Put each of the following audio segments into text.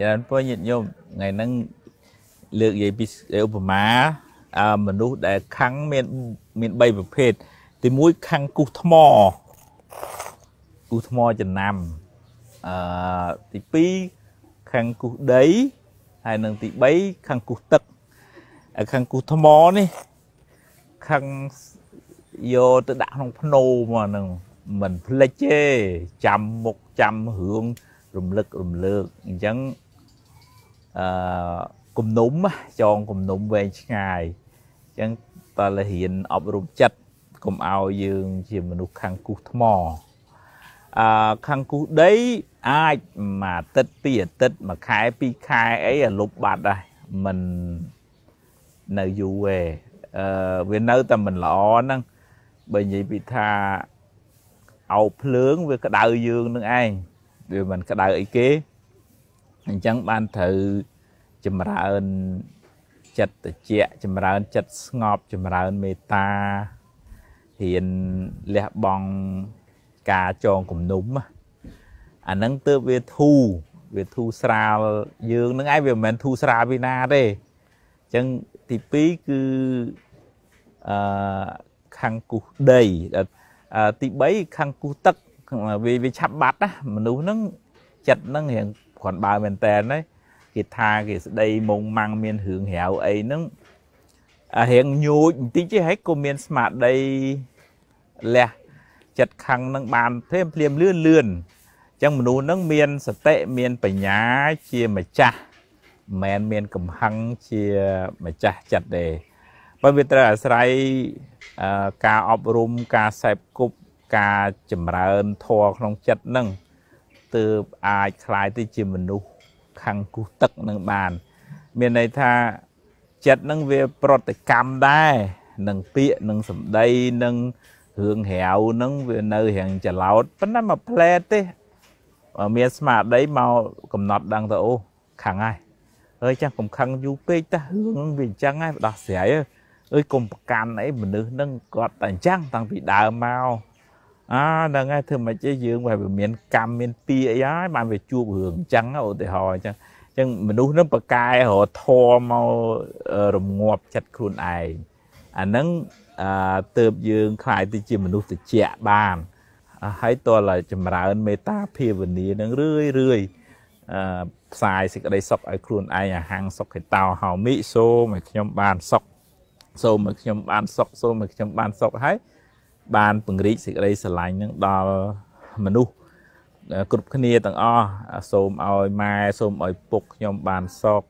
ច្រើនពើញាតិញោមថ្ងៃហ្នឹងលើកនិយាយពីឧបមាមនុស្សដែលខੰងមានមាន3ប្រភេទទី1ខੰងគូសថ្មគូសថ្មចំណាំអឺទី2ខੰងគូសដីហើយនឹងទី3ខੰងគូសទឹកខੰងគូសថ្មនេះខੰងយកទៅដាក់ក្នុងភ្នោមកហ្នឹងមិនភ្លេចទេចាំមុខចាំរឿងរំលឹករំលើកអញ្ចឹងអឺគំនុំចងគំនុំវែងឆ្ងាយអញ្ចឹងតើលរៀនអប់រំចិត្តកុំឲ្យយើង ជាមនុស្សខាងគូសថ្មអឺខាងគូសដីអាចមួយអាទិត្យពីរអាទិត្យមួយខែពីរខែអីលុបបាត់ដែរมันនៅយូរទេអឺវានៅតែមិនល្អហ្នឹងបើនិយាយពីថាអោបភ្លើងវាក្តៅយើងនឹងឯងវាមិនក្តៅអីគេអញ្ចឹងបានត្រូវចម្រើនចិត្តត្រជាក់ចម្រើនចិត្តស្ងប់ចម្រើនមេត្តារៀនលះបង់ការចងគំនុំ អាហ្នឹងទើបវាធូរវាធូរស្រាលយើងហ្នឹងឯងវាមិនមែនធូរស្រាលពីណាទេអញ្ចឹងទី2គឺអឺខាងគូសដីទី3ខាងគូសទឹកវាវាឆាប់បាត់ណាមនុស្សហ្នឹងចិត្តហ្នឹងរៀងគ្រាន់បើមែនតើណាគេថាគេស្ដីមុងម៉ាំងមានរឿងរាវអីហ្នឹងអារៀងញូចបន្តិចទេហែកក៏មាន ស្មារតីលះចិត្តខឹងនឹងបានព្រមព្រៀមលឿនលឿនអញ្ចឹងមនុស្សនឹងមានសតិមានបញ្ញាជាម្ចាស់មិនមានកំហឹងជាម្ចាស់ចិត្តទេបើវាត្រូវអាស្រ័យការអប់រំការសេពគប់ការចម្រើនធម៌ក្នុងចិត្តនឹងទើបអាចคลายទៅជាមនុស្សខាងគូសទឹកនឹងបាន មានន័យថាចិត្តនឹងវាប្រតិកម្មដែរនឹងពាក្យនឹងសម្ដីនឹងរឿងរាវនឹងវានៅរាងចឡោតប៉ុន្តែមកផ្លែទេមានស្មារតីមកកំណត់ដឹងទៅអូខឹងហើយអើយចាំកំខឹងយូរពេកតើរឿងវាអញ្ចឹងហើយបដោះស្រាយអើយកុំប្រកាន់អីមនុស្សនឹងគាត់តែអញ្ចឹងតាំងពីដើមមកអើហ្នឹងហើយធ្វើមិនចេះយើងវាមានកម្មមានពីអីហើយបានវាជួបរឿងអញ្ចឹងឧទាហរណ៍អញ្ចឹងអញ្ចឹងមនុស្សនឹងប្រកែរធមមករងាប់ចិត្តខ្លួនឯងអាហ្នឹងអឺទៅយើងខ្លាយទៅជាមនុស្សតិចបានហើយតលចម្រើនមេត្តាភាវនានឹងរឿយរឿយអឺផ្សាយសេចក្តីសុខឲ្យខ្លួនឯងអាហាំងសុខហេតោហោមិសូមឲ្យខ្ញុំបានសុខសូមឲ្យខ្ញុំបានសុខសូមឲ្យខ្ញុំបានសុខហើយបានពង្រីកសេចក្តីស្រឡាញ់នឹងដល់មនុស្សគ្រប់គ្នាទាំងអស់សូមឲ្យម៉ែសូមឲ្យពុកខ្ញុំបានសុខ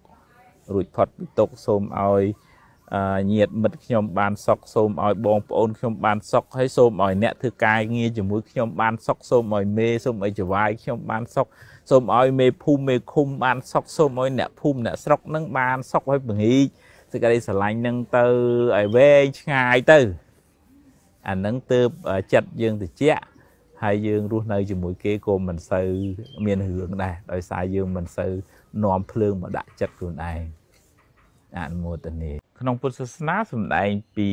រួចផុតពីទុក្ខសូមឲ្យញាតិមិត្តខ្ញុំបានសុខសូមឲ្យបងប្អូនខ្ញុំបានសុខហើយសូមឲ្យអ្នកធ្វើការងារជាមួយខ្ញុំបានសុខសូមឲ្យមេសូមឲ្យចវាយខ្ញុំបានសុខសូមឲ្យមេភូមិមេឃុំបានសុខសូមឲ្យអ្នកភូមិអ្នកស្រុកនឹងបានសុខហើយពង្រីកសេចក្តីស្រឡាញ់នឹងទៅឲ្យវែងឆ្ងាយទៅអាហ្នឹងទើបចិត្តយើងត្រជាក់ហើយយើងរស់នៅជាមួយគេក៏មិនសូវមានរឿងដែរដោយសារយើងមិនសូវនាំភ្លើងមកដាក់ចិត្តខ្លួនឯងអនុមោទនាក្នុងពុទ្ធសាសនាសំដែងពី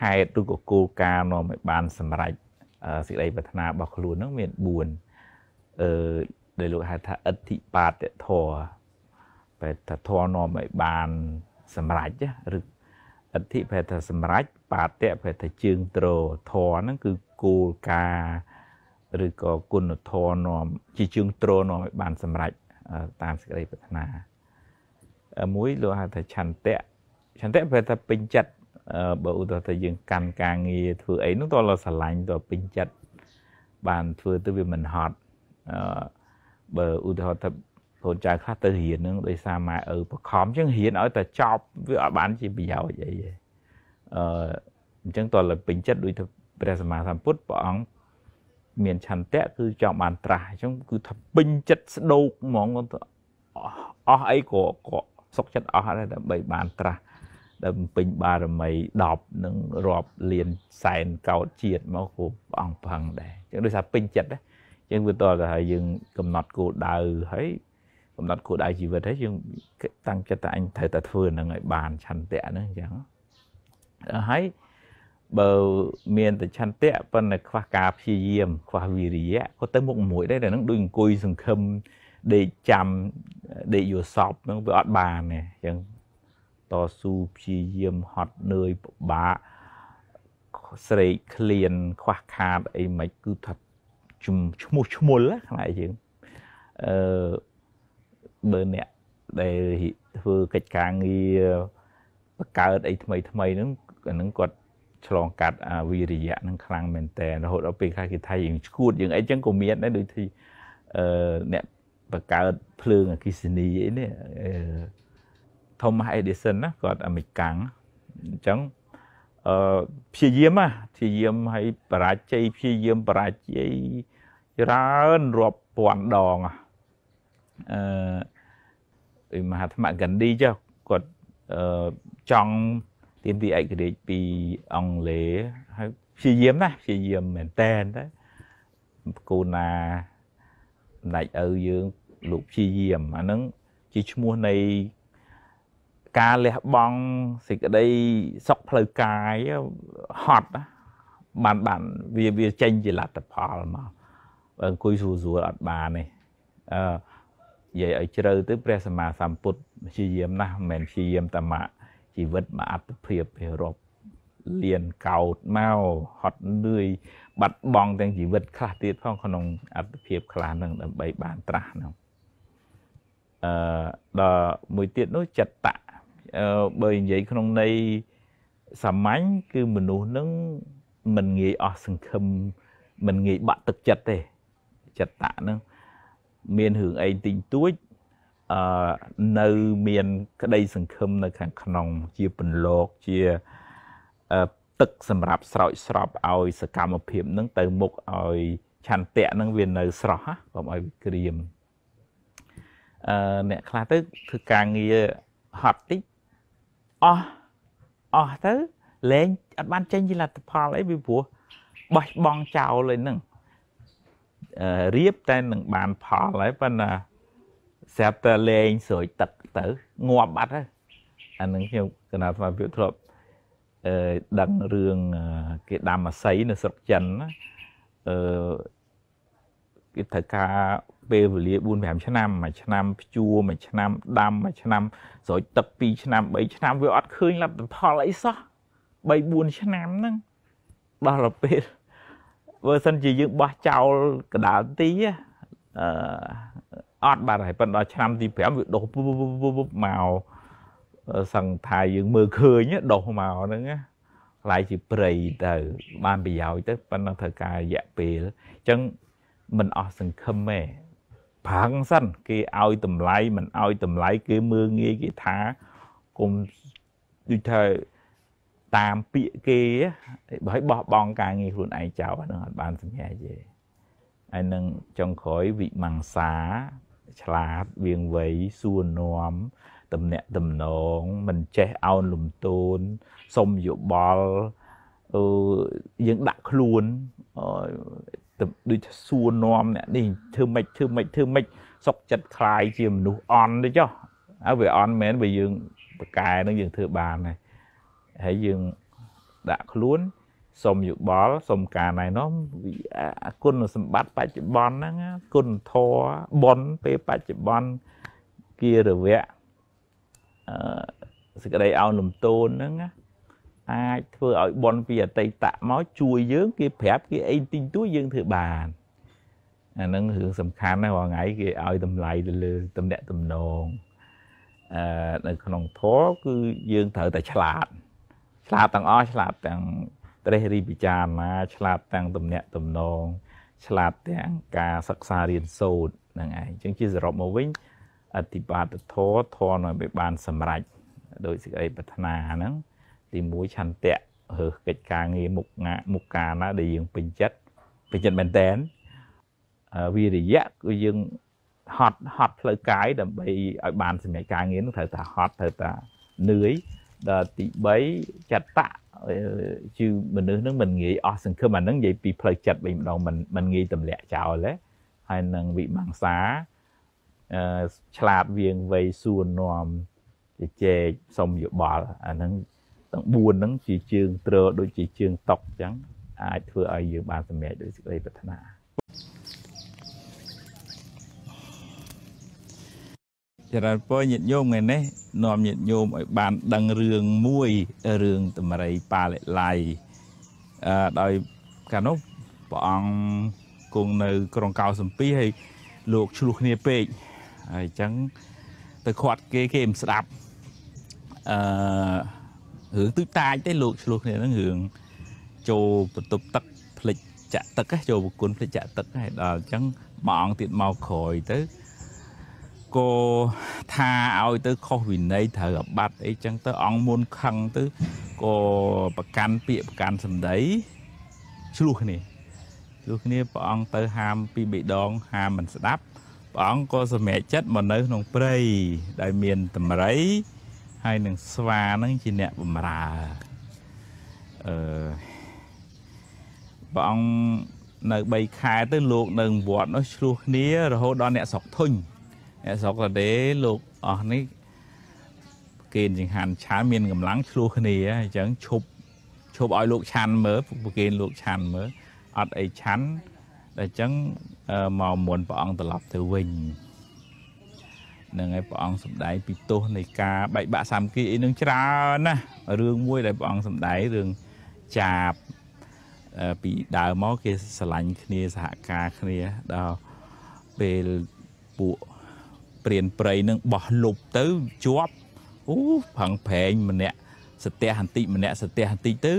ហេតុឬក៏គោលការណ៍នាំឲ្យបានសម្រេចសេចក្តីប្រាថ្នារបស់ខ្លួនហ្នឹងមាន4អឺដែលលោកហៅថាអធិបាតធរបែរថាធរនាំឲ្យបានសម្រេចឬអធិប្រែថាសម្រេចបាតៈប្រែថាជើងត្រធរហ្នឹងគឺគោលការណ៍ឬក៏គុណធរនាំជាជើងត្រនាំឲ្យបានសម្រេចតាមសេចក្តីប្រាថ្នាមួយលោកហៅថាឆន្ទៈឆន្ទៈប្រែថាពេញចិត្តបើឧទាហរណ៍ថាយើងកាន់ការងារធ្វើអីនោះតើស្រឡាញ់តើពេញចិត្តបានធ្វើទៅវាមិនហត់បើឧទាហរណ៍ថាកូនចៅខ្លះទៅរៀននឹងដោយសារម៉ែឪបខំអញ្ចឹងរៀនឲ្យតែចប់វាអត់បានជាប្រយោជន៍អីទេអឺអញ្ចឹងតើលើពេញចិត្តដូចព្រះសម្មាសម្ពុទ្ធព្រះអង្គមានឆន្ទៈគឺចង់បានត្រាស់អញ្ចឹងគឺថាពេញចិត្តស្ដោកហ្មងអស់អីក៏ក៏សុខចិត្តអស់ដែរដើម្បីបានត្រាស់ដើម្បីពេញបារមី10នឹងរាប់លានសែនកោតជាតិមកគ្រូព្រះអង្គផឹងដែរអញ្ចឹងដោយសារពេញចិត្តណាអញ្ចឹងវាតើថាយើងកំណត់គោលដៅហើយកំណត់គោលដៅជីវិតហើយយើងតាំងចិត្តតែអញត្រូវតែធ្វើនឹងឲ្យបានឆន្ទៈហ្នឹងអញ្ចឹងហើយបើមានតែឆន្ទៈប៉ុន្តែខ្វះការព្យាយាមខ្វះវិរិយៈក៏ទៅមុខមួយដែរនឹងដូចអង្គុយសង្ឃឹមដេកចាំដេកយល់សពហ្នឹងវាអត់បានទេអញ្ចឹងតស៊ូព្យាយាមហត់នឿយពិបាកស្រេកឃ្លានខ្វះខាតអីមិនគឺថាឈ្មោះឈ្មុលណាខ្មែរយើងអឺបើអ្នកដែលធ្វើកិច្ចការងារបង្កើតអីថ្មីថ្មីហ្នឹងអាហ្នឹងគាត់ឆ្លងកាត់អាវិរិយៈហ្នឹងខ្លាំងមែនតើរហូតដល់ពេលខ្លះគេថាយើងឈួតយើងអីចឹងក៏មានដែរដូចទីអឺអ្នកបង្កើតភ្លើងអគ្គិសនីអីនេះអឺ Thomas Edison ណាគាត់អាមេរិកអញ្ចឹងអឺព្យាយាមណាព្យាយាមឲ្យបរាជ័យព្យាយាមបរាជ័យច្រើនរាប់ពាន់ដងហ៎អឺមហាត្មៈកានឌីចុះគាត់ចង់ទាមទារឯករាជ្យពីអង់គ្លេសហើយព្យាយាមណាស់ព្យាយាមមែនតែនតែគូណាម្ដាច់ឪយើង លោកព្យាយាមអាហ្នឹងជាឈ្មោះនៃការលះបង់សេចក្តីសុខផ្លូវកាយហត់បានបានវាវាចេញ ជាលទ្ធផលមកបើអង្គុយស្រួលស្រួលអត់បានទេអឺនិយាយឲ្យជ្រៅទៅព្រះសម្មាសម្ពុទ្ធព្យាយាមណាស់មិនមែនព្យាយាមតាមជីវិតមកអត្តភាពវារាប់លៀនកោតមកហត់នឿយបាត់បង់ទាំងជីវិតខ្លះទៀតផងក្នុងអត្តភាពខ្លះនឹងដើម្បីបានត្រាស់នោះអឺដល់មួយទៀតនោះចត្តៈបើនិយាយក្នុងន័យសាមញ្ញគឺមនុស្សនឹងមិនងាយអស់សង្ឃឹមមិនងាយបាក់ទឹកចិត្តទេចត្តៈនឹងមានរឿងអីទីងទួចអឺនៅមាន ក្តីសង្ឃឹមនៅ ខាងក្នុង ជាពន្លកជាទឹក សម្រាប់ស្រោចស្រពឲ្យសកម្មភាពនឹងទៅ មុខឲ្យឆន្ទៈនឹងវានៅស្រស់កុំឲ្យវាក្រៀមអឺអ្នកខ្លះទៅធ្វើការងារហត់តិចអស់អស់ទៅលែងអត់បានចេញជាលទ្ធផលអីពីព្រោះបោះបង់ចោលហើយនឹងរៀបតែនឹងបានផលហើយប៉ុន្តែស្រាប់តែលេងស្រួយទឹកទៅងាប់បាត់ហើយអានឹងខ្ញុំកណាស្មារតីធ្លាប់អឺដឹងរឿងគេដាំអាស័យនៅស្រុកចិនណាអឺគេត្រូវការពេលវេលា4 5ឆ្នាំមួយឆ្នាំភ្ជួរមួយឆ្នាំដាំមួយឆ្នាំស្រោចទឹក2ឆ្នាំ3ឆ្នាំវាអត់ឃើញលទ្ធផលអីសោះ3 4ឆ្នាំហ្នឹងដល់ទៅពេលបើសិនជាយើងបោះចោលកដាលទីអឺអត់បាត់ហើយប៉ុន្តែឆ្នាំទី5វាដុះមកសង្ឃថាយើងមើលឃើញដុះមកហ្នឹងណាខ្លាយជាព្រៃទៅ បានប្រយោជន៍ទៅប៉ុន្តែត្រូវការរយៈពេលអញ្ចឹងមិនអស់សង្ឃឹមទេប្រាំងសិន គេឲ្យតម្លៃមិនឲ្យតម្លៃគេមើលងាយគេថាគុំដូចថាតាមពាក្យគេហើយបោះបង់ការងារខ្លួនឯងចោលហ្នឹងអត់បានសម្រេចទេហើយនឹងចុងក្រោយវិមង្សាឆ្លាតវៀងវៃសួរនាំតំណាក់តំណងមិនចេះអោនលំទោនសុំយោបល់អឺយើងដាក់ខ្លួនដូចសួរនាំអ្នកនេះធ្វើម៉េចធ្វើម៉េចធ្វើម៉េចសុកចិត្តคลายជាមនុស្សអន់ទេចុះហើយវាអន់មែនបើយើងប្រកែនឹងយើងធ្វើបានហើយហើយយើងដាក់ខ្លួនសុំយោបល់សុំការណែនាំគុណសម្បត្តិបច្ចុប្បន្នហ្នឹងគុណធម៌បុណ្យពេលបច្ចុប្បន្នគិរវៈអឺសេចក្តីអោនលំទោនហ្នឹងអាចធ្វើឲ្យបុណ្យពីអតីតមកជួយយើងគេប្រាប់គេអីទីទួយើងធ្វើបានអាហ្នឹងរឿងសំខាន់ណាស់រាល់ថ្ងៃគេឲ្យតម្លៃទៅលើតំណែងតំណងអឺនៅក្នុងធម៌គឺយើងត្រូវតែឆ្លាតអឺឆ្លាតទាំងអស់ឆ្លាតទាំងត្រេះរិះពិចារណាឆ្លាតទាំងទំនាក់ទំនងឆ្លាតទាំងការសិក្សារៀនសូត្រហ្នឹងឯងអញ្ចឹងជាសរុបមកវិញអតិបាតធរធរនៅឲ្យបានសម្រេចដោយសេចក្តីប្រាថ្នាហ្នឹងទី1ឆន្ទៈរើសកិច្ចការងារមុខងាមុខការណាដែលយើងពេញចិត្តពេញចិត្តមែនតែនវិរិយៈគឺយើងហត់ហត់ផ្លូវកាយ ដើម្បីឲ្យបានសម្រេចការងារនោះត្រូវតែហត់ត្រូវតែនឿយដល់ទី3ចតៈជឺមនុស្សនឹងមិនងាយអស់សង្ឃឹមអានឹងនិយាយពីផ្លូវចិត្តវិញម្ដងមិនមិនងាយទម្លាក់ចោលទេហើយនឹងវិមង្សាឆ្លាតវៀងវៃសួរនាំជជែកសុំយោបល់អាហ្នឹងទាំង4ហ្នឹងជាជើងត្រដូចជាជើងតុកអញ្ចឹងអាចធ្វើឲ្យយើងបានសម្រេចដោយសេចក្តីប្រាថ្នាចរិតពរញាតិញោមថ្ងៃនេះនាំញាតិញោមឲ្យបាន ដឹងរឿងមួយរឿងតម្រៃប៉ាលិឡៃអឺដោយកាលនោះព្រះអង្គគង់នៅក្រុងកៅសំពីហើយលោកឆ្លោះគ្នាពេកហើយអញ្ចឹងទៅខាត់គេគេមិនស្ដាប់អឺរឿងទុយតាចទេលោកឆ្លោះគ្នាហ្នឹងរឿងចូលបន្ទប់ទឹកផ្លិចចាក់ទឹកចូលប្រគុណផ្លិចចាក់ទឹកហើយដល់អញ្ចឹងមួយអង្គទៀតមកក្រោយទៅគោថាឲ្យទៅខុសវិន័យត្រូវអាបត្តិអីចឹងទៅអង្គមុនខឹងទៅក៏ប្រកាន់ពាក្យប្រកាន់សម្ដីឆ្លោះគ្នាឆ្លោះគ្នាព្រះអង្គទៅ ហាមពីបេដង ហាមមិនស្ដាប់ព្រះអង្គក៏សម្រេចចិត្តមកនៅ ក្នុងព្រៃដែលមានតម្រៃហើយនឹងស្វានឹងជាអ្នកបម្រើអឺព្រះអង្គនៅ3ខែទៅលោកនៅវត្តនោះឆ្លោះគ្នារហូតដល់អ្នកស្រុកធុញអ្នកស្រុកតាទេលោកអស់នេះគេចង្ហាន់ឆានមានកម្លាំងឆ្លោះគ្នាអញ្ចឹងឈប់ឈប់ឲ្យលោកឆាន់មើលពួកគេលោកឆាន់មើលអត់អីឆាន់តែអញ្ចឹងមកមុនព្រះអង្គត្រឡប់ទៅវិញនឹងឯព្រះអង្គសម្ដែងពីទោសនៃការបែកបាក់សាមគ្គីអីនឹងច្រើនណាស់រឿងមួយដែលព្រះអង្គសម្ដែងរឿងចាបពីដើមមកគេស្រឡាញ់គ្នាសហការគ្នាដល់ពេលពួកព្រានព្រៃនឹងបោះលុបទៅជាប់អូផឹងប្រែងម្នាក់សត្យហន្តិម្នាក់សត្យហន្តិទៅ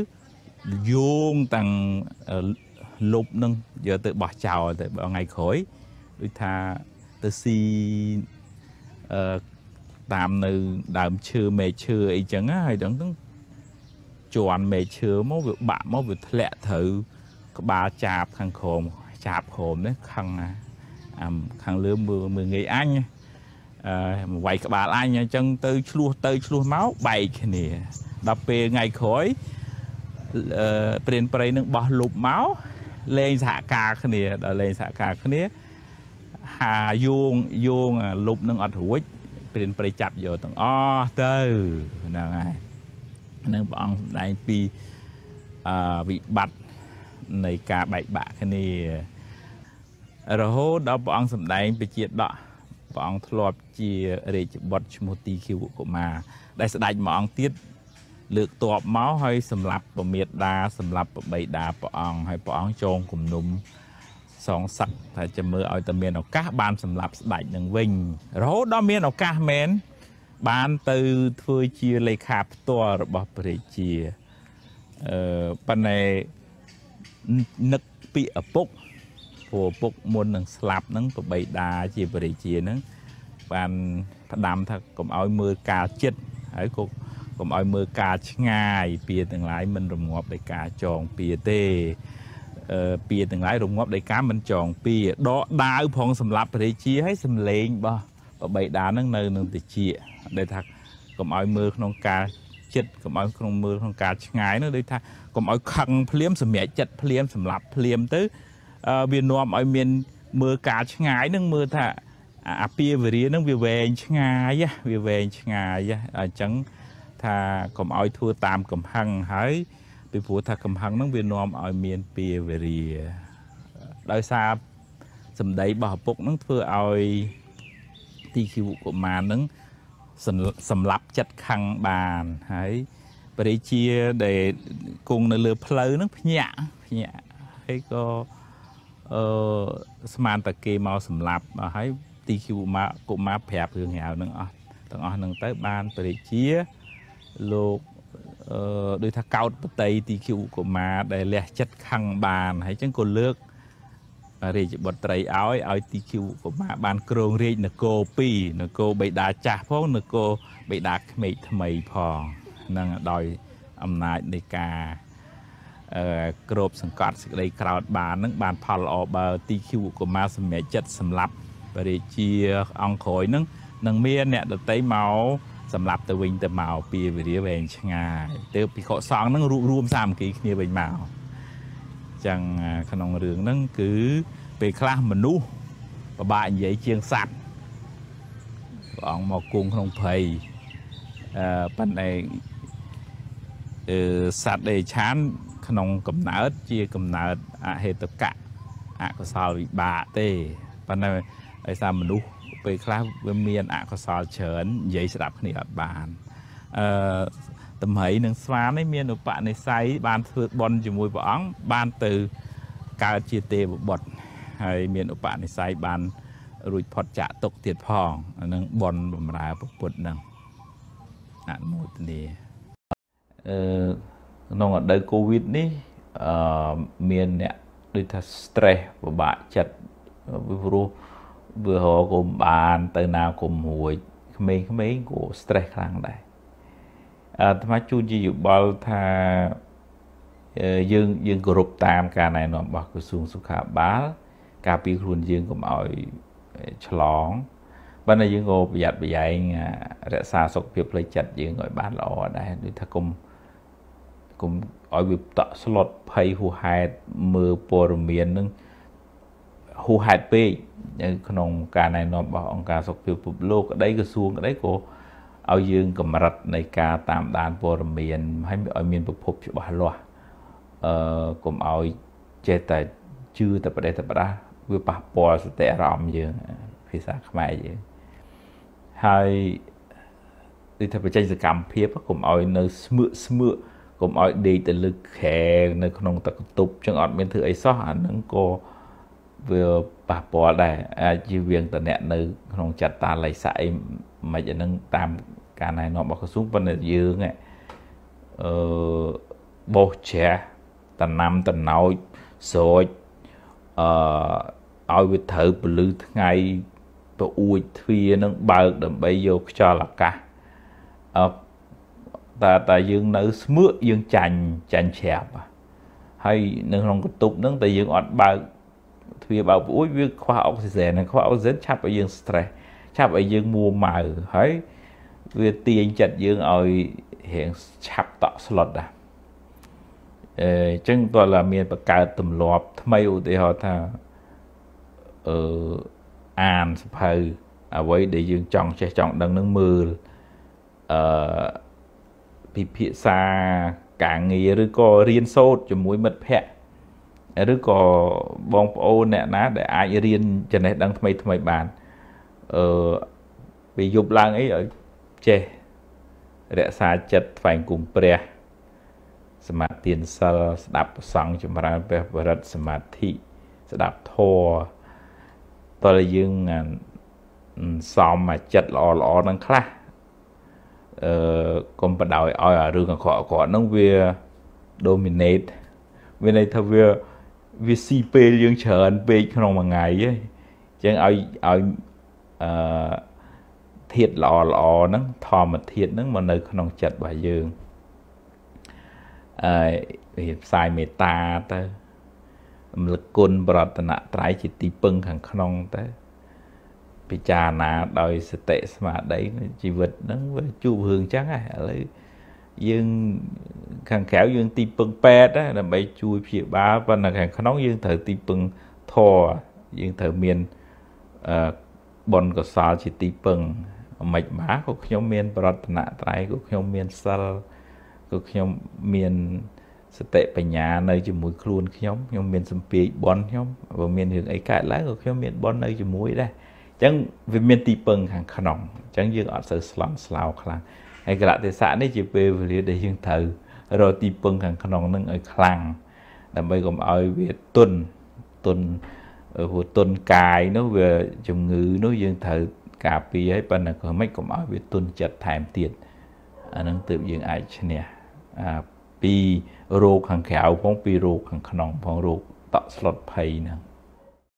យោងទាំងលុបនឹងយកទៅបោះចោលទៅថ្ងៃក្រោយដូចថាទៅស៊ីអឺតាមនៅដើមឈើមែកឈើអីចឹងហើយដល់ហ្នឹងជន់មែកឈើមកវាបាក់មកវាធ្លាក់ត្រូវក្បាលចាបខាងក្រោមចាបក្រោមនេះខាងអាខាងលើមើលមើលងាយអញមួយវាយក្បាលអញអញ្ចឹងទៅឆ្លោះទៅឆ្លោះមកបែកគ្នាដល់ពេលថ្ងៃក្រោយព្រានប្រៃនឹងបោះលុបមកលេងសហការគ្នាដល់លេងសហការគ្នាហាយោងយោងលុបនឹងអត់រួចព្រានប្រៃចាប់យកទាំងអស់ទៅហ្នឹងហើយនឹងព្រះអង្គសម្ដែងពីអវិបត្តិនៃការបែកបាក់គ្នា រហូតដល់ព្រះអង្គសម្ដែងពជាដកព្រះអង្គធ្លាប់ជារាជបុត្រឈ្មោះទីឃាវកុមារដែលស្ដេចមួយអង្គទៀតលើកតបមកហើយសម្លាប់ពមេដាសម្លាប់ប្បីដាព្រះអង្គហើយព្រះអង្គចងគំនុំសងសឹកតែចាំមើលឲ្យតែមានឱកាសបានសម្លាប់ស្ដេចនឹងវិញរហូតដល់មានឱកាសមែនបានទៅធ្វើជាលេខាផ្ទាល់របស់ព្រះជាអឺប៉ុន្តែនឹកពីឪពុកព្រោះពុកមុននឹងស្លាប់ហ្នឹងប្របីតាជាបរិជាហ្នឹងបានផ្ដាំថាកុំឲ្យមើលការចិត្តហើយក៏កុំឲ្យមើលការឆ្ងាយពៀទាំងឡាយមិនរងាប់ដោយការចងពៀទេអឺពៀទាំងឡាយរងាប់ដោយការមិនចងពៀដកដាវផងសម្រាប់ព្រះរាជាហើយសំលេងរបស់ប្របីតានឹងនៅនឹងតិចដែលថាកុំឲ្យមើលក្នុងការចិត្តកុំឲ្យក្នុងមើលក្នុងការឆ្ងាយនោះដូចថាកុំឲ្យខឹងភ្លាមសម្រាប់ចិត្តភ្លាមសម្រាប់ភ្លាមទៅវានាំឲ្យមានមើលការឆ្ងាយនឹងមើលថាអាពាវរានឹងវាវែងឆ្ងាយវាវែងឆ្ងាយអញ្ចឹងថាកុំឲ្យធ្វើតាមកំហឹងហើយពីព្រោះថាកំហឹងនឹងវានាំឲ្យមានពាវរាដោយសារសម្ដីរបស់ឪពុកនឹងធ្វើឲ្យទីជីវកុមារនឹងសម្លាប់ចិត្តខឹងបានហើយព្រះរាជាដែលគង់នៅលើផ្លូវនឹងភ្ញាក់ភ្ញាក់ហើយក៏អឺស្មានតែគេមកសម្លាប់ហើយទីគូម៉ាកុមារប្រាប់រឿងរ៉ាវនឹងអស់ទាំងអស់នឹងទៅបានពរិជាលោកអឺដោយថាកោតបតីទីគូកុមារដែលលះចិត្តខឹងបាន ហើយចឹងក៏លើករាជបុត្រីឲ្យឲ្យទីគូកុមារបានគ្រងរាជនគរ2នគរបេដាចាស់ផងនគរបេដាក្មេកថ្មីផងនឹងដោយអំណាចនៃការគ្របសង្កត់សេចក្តីក្រោតបាននឹងបានផលល្អបើ TQ កុមារសម្រេចចិត្តសម្លាប់បរិជាអង្គក្រោយនឹងនឹងមានអ្នកដតីមកសម្រាប់ទៅវិញទៅមកពីវិរិយវែងឆ្ងាយទើបភិក្ខុសង្ឃនឹងរួបរวมសាមគ្គីគ្នាវិញមកចឹងក្នុងរឿងហ្នឹងគឺពេលខ្លះមនុស្សពិបាកនិយាយជាងសัตว์ព្រះអង្គមកគង់ក្នុងភ័យអឺប៉ុន្តែអឺសัตว์ដេឆានក្នុងកំណើតជាកំណើតអហេតុកៈអកុសលវិបាកទេប៉ុន្តែដោយសារមនុស្សពេលខ្លះវាមានអកុសលច្រើននិយាយស្ដាប់គ្នាអត់បានអឺតម្រៃនឹងស្វានេះមានឧបនិស្ស័យបានធ្វើបន់ជាមួយព្រះអង្គបានទៅកើតជាទេវបុត្រហើយមានឧបនិស្ស័យបានរួចផុតចាក់ទុកទៀតផងនឹងបន់បំរើពុទ្ធនឹងអនុមោទនាអឺក្នុងរដូវ Covid នេះអឺមានអ្នកដូចថា stress ពិបាកចិត្តពីព្រោះវារកុំបានទៅណាគុំរួយក្មេងៗក៏ stress ខ្លាំងដែរអាត្មាជួនជាយោបល់ថាយើងយើងគោរពតាមការណែនាំរបស់ក្រសួងសុខាភិបាលការពារខ្លួនយើងកុំឲ្យឆ្លងប៉ុន្តែយើងក៏ប្រយ័ត្នប្រយែងរក្សាសុខភាពផ្លូវចិត្តយើងឲ្យ បាន ល្អដែរដូចថាកុំកុំឲ្យវាតក់ស្លុតភ័យហួហេតមើលព័ត៌មាននឹងហួហេតពេកនៅក្នុងការណែនាំរបស់អង្គការសុខភាពពិភពលោកក្តីក្រសួងក្តីក៏ឲ្យយើង កម្រិតនៃការតាមដានព័ត៌មានហើយឲ្យមានប្រភពច្បាស់លាស់អឺកុំឲ្យចេះតែជឿតែប្រទេសតែប្រដាវាប៉ះពាល់សតិអារម្មណ៍យើងភាសាខ្មែរយើងហើយដូចថាបច្ចេកសកម្មភាពកុំឲ្យនៅស្មឿស្មឿកុំឲ្យដេកទៅលើខែនៅក្នុងទឹកកតុបចឹងអត់មានធ្វើអីសោះអាហ្នឹងក៏វាប៉ះពាល់ដែរអាចជាវៀងតអ្នកនៅ ក្នុងចត្តាល័យស័កអីមិនអាហ្នឹងតាមការណែនាំរបស់ក្រសួងប៉ុន្តែយើងអឺបោះជ្រះតំណាំតំណោចស្រោចអឺឲ្យវាត្រូវពលឺថ្ងៃប្រអួចទ្វានឹងបើកដើម្បីយកខ្យល់អាកាសតែតែយើងនៅស្មឿកយើងចាញ់ចាញ់ជ្រាបហើយនៅក្នុងកន្ទប់ហ្នឹងតែយើងអត់បើកទ្វារបើកព្រួយវាខ្វះអុកស៊ីហ្សែនខ្វះអុកស៊ីហ្សែនឆាប់ឲ្យយើង stress ឆាប់ឲ្យយើងមួម៉ៅហើយវាទាញចិត្តយើងឲ្យរៀងឆាប់តក់ slot ដែរអឺចឹងតើឡាមានបង្កើតទម្លាប់ថ្មីឧទាហរណ៍ថាអឺអានសភៅអ្វីដែលយើងចង់ចេះចង់ដឹងនឹងមើលអឺពិភាក្សាការងារឬក៏រៀនសូត្រជាមួយមិត្តភ័ក្តិឬក៏បងប្អូនអ្នកណា ដែលអាចរៀនចំណេះដឹងថ្មីថ្មីបានអឺពេលយប់ឡើងអីឲ្យចេះរក្សាចិត្តថ្វាយគុំព្រះសមាទានសិលស្ដាប់ប្រសង់ចម្រើនព្រះបរិទ្ធសមាធិស្ដាប់ធម៌តើយើងសមអាចិត្តល្អល្អនឹងខ្លះអឺកុំបដ ாய் ឲ្យអារឿងអក្រក់អក្រក់ហ្នឹងវា dominate មានន័យថាវាវាស៊ីពេលយើងច្រើនពេកក្នុងមួយថ្ងៃហ៎អញ្ចឹងឲ្យឲ្យអឺធាតល្អល្អហ្នឹង ធម្មធាតហ្នឹងមកនៅក្នុងចិត្តរបស់យើងអឺផ្សាយមេត្តាទៅរំលឹកគុណប្រតនត្រ័យជាទីពឹងខាងក្នុងទៅពិចារណាដោយសតិស្មារតីជីវិតហ្នឹងវាជួបរឿងចឹងហ៎ឥឡូវយើងខាងក្រៅយើងទីពឹងពេទ្យដើម្បីជួយព្យាបាលប៉ុន្តែខាងក្នុងយើងត្រូវទីពឹងធរយើងត្រូវមានអឺបុណ្យកុសលជាទីពឹងមិនបាក៏ខ្ញុំមានប្រតនត្រ័យក៏ខ្ញុំមានសិលក៏ខ្ញុំមានសតិបញ្ញា នៅជាមួយ ខ្លួនខ្ញុំខ្ញុំមានសម្ពាធបនខ្ញុំបើមានរឿងអីកើតឡើងក៏ខ្ញុំមានបននៅជាមួយដែរចឹងវាមានទីពឹងខាងក្នុងអញ្ចឹងយើងអត់សូវស្លន់ស្លោខ្លាំងហើយកលៈទេសៈនេះជាពេលវេលាដែលយើងត្រូវរកទីពឹងខាងក្នុងនឹងឲ្យខ្លាំងដើម្បីកុំឲ្យវាទុនទុនហួទុនកាយនោះវាជំងឺនោះយើងត្រូវការពារឲ្យប៉ុន្តែក៏មិនកុំឲ្យវាទុនចិត្តថែមទៀតអានឹងទើបយើងអាចឈ្នះអាពីរោគខាងក្រៅផងពីរោគខាងក្នុង ផងរោគតក់ស្លុតភ័យហ្នឹង